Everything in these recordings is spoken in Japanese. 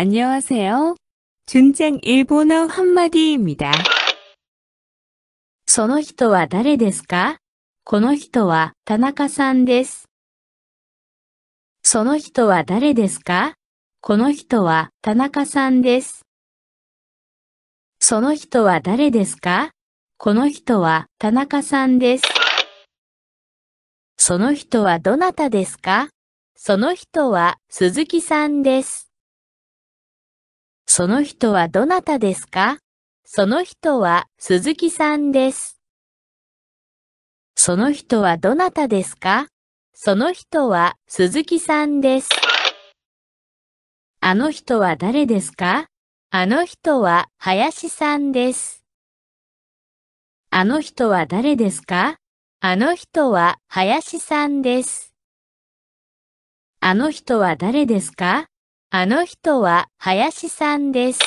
안녕하세요준쟁일본어한마디입니다その人は誰ですかこの人は田中さんです。その人は誰ですかこの人は田中さんです。その人は誰ですかこの人は田中さんです。その人はどなたですかその人は鈴木さんです。その人はどなたですかその人は鈴木さんです。その人はどなたですかその人は鈴木さんです。あの人は誰ですかあの人は林さんです。あの人は誰ですかあの人は林さんです。あの人は誰ですかあの人は林さんです。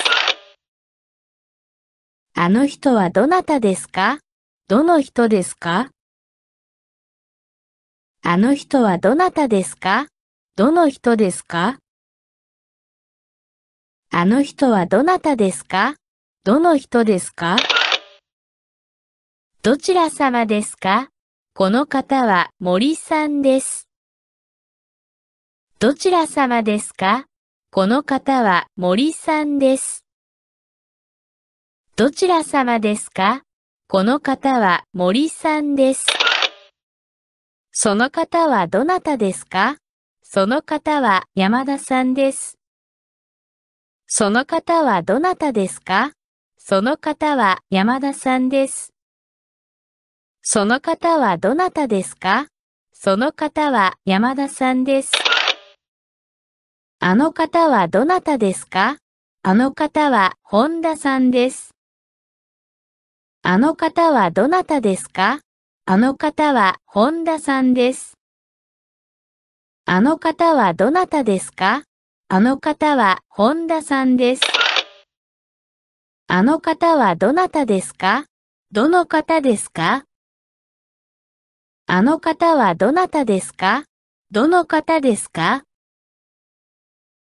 あの人はどなたですかどの人ですかあの人はどなたですかどの人ですかあの人はどなたですかどの人ですかどちら様ですかこの方は森さんです。どちら様ですかこの方は森さんです。どちら様ですかこの方は森さんです。その方はどなたですかその方は山田さんです。その方はどなたですかその方は山田さんです。その方はどなたですかその方は山田さんです。あの方はどなたですかあの方は本田さんです。あの方はどなたですかあの方は本田さんです。あの方はどなたですかあの方は本田さんです。あの方はどなたですかどの方ですかあの方はどなたですかどの方ですか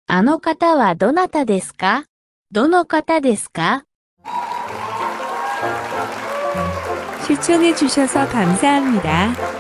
あの方はどなたですかどの方ですか시청해주셔서감사합니다